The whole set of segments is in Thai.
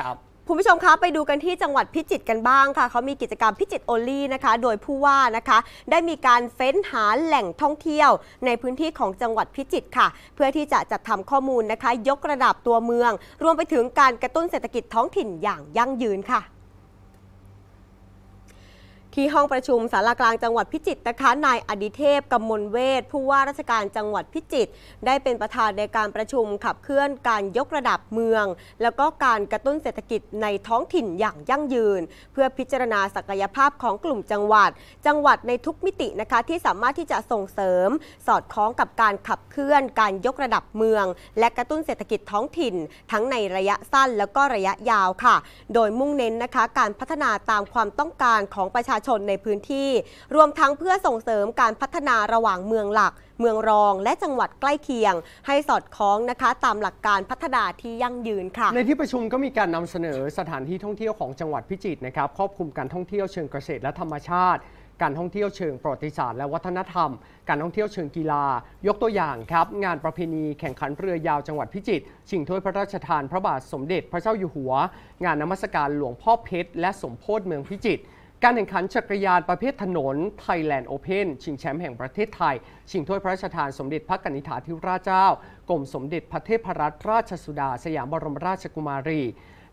ครับคุณผู้ชมคะไปดูกันที่จังหวัดพิจิตรกันบ้างค่ะเขามีกิจกรรมพิจิตรโอลี่นะคะ โดยผู้ว่านะคะ ได้มีการเฟ้นหาแหล่งท่องเที่ยว ในพื้นที่ของจังหวัดพิจิตรค่ะ เพื่อที่จะจัดทำข้อมูลนะคะ ยกระดับตัวเมือง รวมไปถึงการกระตุ้นเศรษฐกิจท้องถิ่นอย่างยั่งยืนค่ะที่ห้องประชุมสารากลางจังหวัดพิจิตรนะคะ นายอดิเทพกำมลเวทผู้ว่าราชการจังหวัดพิจิตรได้เป็นประธานในการประชุมขับเคลื่อนการยกระดับเมือง แล้วก็การกระตุ้นเศรษฐกิจในท้องถิ่นอย่างยั่งยืน เพื่อพิจารณาศักยภาพของกลุ่มจังหวัด จังหวัดในทุกมิตินะคะที่สามารถที่จะส่งเสริม สอดคล้องกับการขับเคลื่อน การยกระดับเมืองและกระตุ้นเศรษฐกิจท้องถิ่น ทั้งในระยะสั้นแล้วก็ระยะยาวค่ะ โดยมุ่งเน้นนะคะ การพัฒนาตามความต้องการของประชาชนในพื้นที่รวมทั้งเพื่อส่งเสริมการพัฒนาระหว่างเมืองหลัก เมืองรองและจังหวัดใกล้เคียง ให้สอดคล้องนะคะตามหลักการพัฒนาที่ยั่งยืนค่ะในที่ประชุมก็มีการนำเสนอสถานที่ท่องเที่ยวของจังหวัดพิจิตรนะครับครอบคลุมการท่องเที่ยวเชิงเกษตรและธรรมชาติ การท่องเที่ยวเชิงประวัติศาสตร์และวัฒนธรรม การท่องเที่ยวเชิงกีฬายกตัวอย่างครับ งานประเพณีแข่งขันเรือยาวจังหวัดพิจิตรชิงถ้วยพระราชทานพระบาทสมเด็จ พระเจ้าอยู่หัว งานนมัสการหลวงพ่อเพชรและสมโพธิเมืองพิจิตรการแข่งขันจักรยานประเภทถนน Thailand Open ชิงแชมป์แห่งประเทศไทย ชิงถ้วยพระราชทานสมเด็จพระกนิษฐาธิราชเจ้ากรมสมเด็จพระเทพรัตนราชสุดาสยามบรมราชกุมารี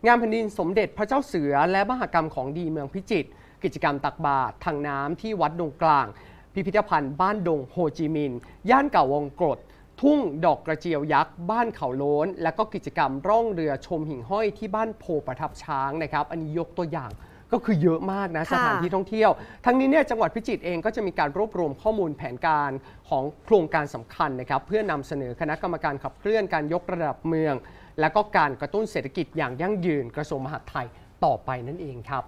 งานแผ่นดินสมเด็จพระเจ้าเสือและมหกรรมของดีเมืองพิจิตรกิจกรรมตักบาตรทางน้ำที่วัดดงกลางพิพิธภัณฑ์บ้านดงโฮจิมินย่านเก่าวงกรดทุ่งดอกกระเจียวยักษ์บ้านเขาโล้น และก็กิจกรรมร่องเรือชมหิ่งห้อยที่บ้านโพประทับช้างนะครับอันนี้ยกตัวอย่างก็คือเยอะมากนะสถานที่ท่องเที่ยว ทั้งนี้เนี่ยจังหวัดพิจิตรเองก็จะมีการรวบรวมข้อมูลแผนการของโครงการสำคัญนะครับ เพื่อนำเสนอคณะกรรมการขับเคลื่อนการยกระดับเมือง และก็การกระตุ้นเศรษฐกิจอย่างยั่งยืนกระทรวงมหาดไทยต่อไปนั่นเองครับ